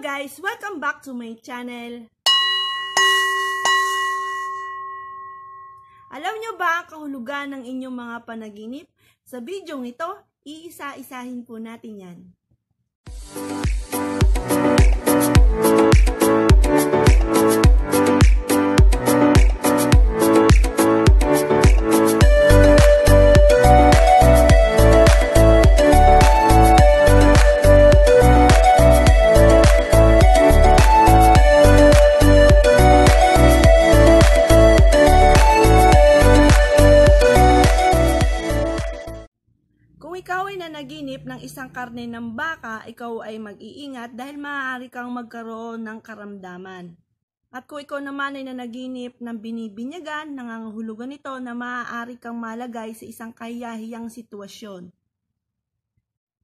guys! Welcome back to my channel! Alam nyo ba ang kahulugan ng inyong mga panaginip? Sa bidyong ito, iisa-isahin po natin yan. Music nanaginip ng isang karne ng baka, ikaw ay mag-iingat dahil maaari kang magkaroon ng karamdaman. At kung ikaw naman ay nanaginip ng binibinyagan, nangangahulugan ito na maaari kang malagay sa isang kahiyahiyang sitwasyon.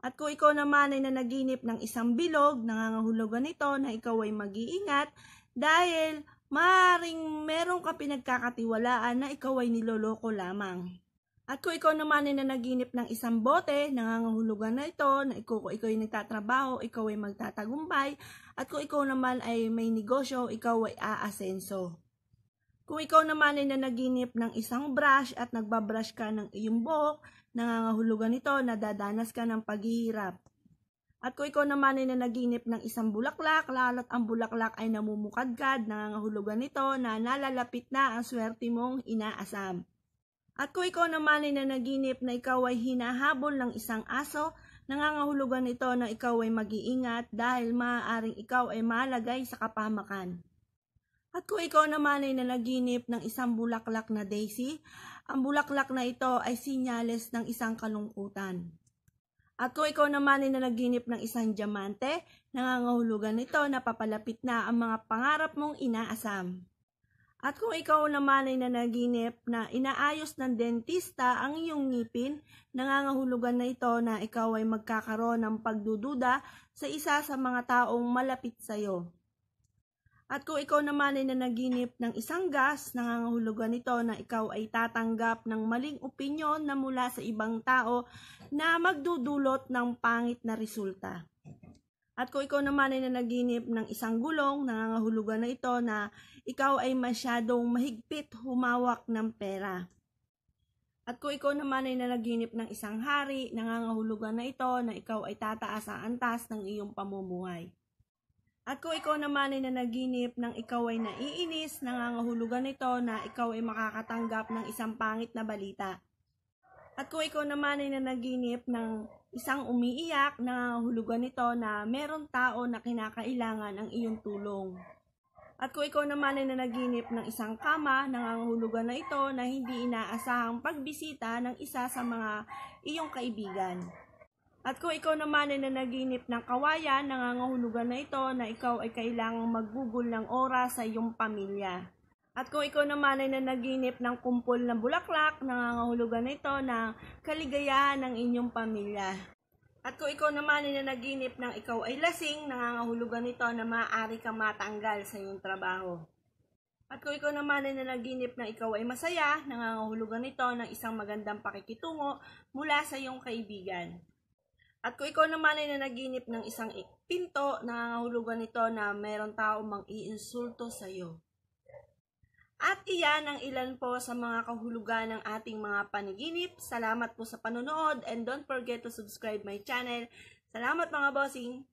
At kung ikaw naman ay nanaginip ng isang bilog, nangangahulugan ito na ikaw ay mag-iingat dahil maaaring meron ka pinagkakatiwalaan na ikaw ay niloloko lamang. At kung ikaw naman ay nanaginip ng isang bote, nangangahulugan na ito, na ikaw, ikaw ay nagtatrabaho, ikaw ay magtatagumpay, at kung ikaw naman ay may negosyo, ikaw ay aasenso. Kung ikaw naman ay nanaginip ng isang brush at nagbabrush ka ng iyong buhok, nangangahulugan ito na dadanas ka ng paghihirap. At kung ikaw naman ay nanaginip ng isang bulaklak, lalat ang bulaklak ay namumukadkad, nangangahulugan nito na nalalapit na ang swerte mong inaasam. At kung ikaw naman ay nanaginip na ikaw ay hinahabol ng isang aso, nangangahulugan ito na ikaw ay mag-iingat dahil maaaring ikaw ay malagay sa kapamakan. At kung ikaw naman ay nanaginip ng isang bulaklak na daisy, ang bulaklak na ito ay sinyales ng isang kalungkutan. At kung ikaw naman ay nanaginip ng isang diamante, nangangahulugan ito na papalapit na ang mga pangarap mong inaasam. At kung ikaw naman ay nanaginip na inaayos ng dentista ang iyong ngipin, nangangahulugan na ito na ikaw ay magkakaroon ng pagdududa sa isa sa mga taong malapit sa iyo. At kung ikaw naman ay nanaginip ng isang gas, nangangahulugan ito na ikaw ay tatanggap ng maling opinyon na mula sa ibang tao na magdudulot ng pangit na resulta. At kung ikaw naman ay nanaginip ng isang gulong, nangangahulugan na ito na ikaw ay masyadong mahigpit humawak ng pera. At kung ikaw naman ay nanaginip ng isang hari, nangangahulugan na ito na ikaw ay tataas ang antas ng iyong pamumuhay. At kung ikaw naman ay nanaginip ng ikaw ay naiinis, nangangahulugan ito na ikaw ay makakatanggap ng isang pangit na balita. At kung ikaw naman ay nanaginip ng Isang umiiyak na hulugan nito na merong tao na kinakailangan ang iyong tulong. At kung ikaw naman ay nanaginip ng isang kama, nangangahulugan na ito na hindi inaasahang pagbisita ng isa sa mga iyong kaibigan. At kung ikaw naman ay nanaginip ng kawayan, nangangahulugan na ito na ikaw ay kailangang maggugol ng oras sa iyong pamilya. At kung ikaw naman ay nanaginip ng kumpol ng bulaklak, nangangahulugan ito ng kaligayahan ng inyong pamilya. At kung ikaw naman ay nanaginip ng ikaw ay lasing, nangangahulugan ito na maaari kang matanggal sa iyong trabaho. At kung ikaw naman ay nanaginip ng ikaw ay masaya, nangangahulugan ito ng isang magandang pakikitungo mula sa iyong kaibigan. At kung ikaw naman ay nanaginip ng isang pinto, nangangahulugan ito na mayroong tao mang iinsulto sa iyo. At iyan ang ilan po sa mga kahulugan ng ating mga panaginip. Salamat po sa panonood and don't forget to subscribe my channel. Salamat mga bossing!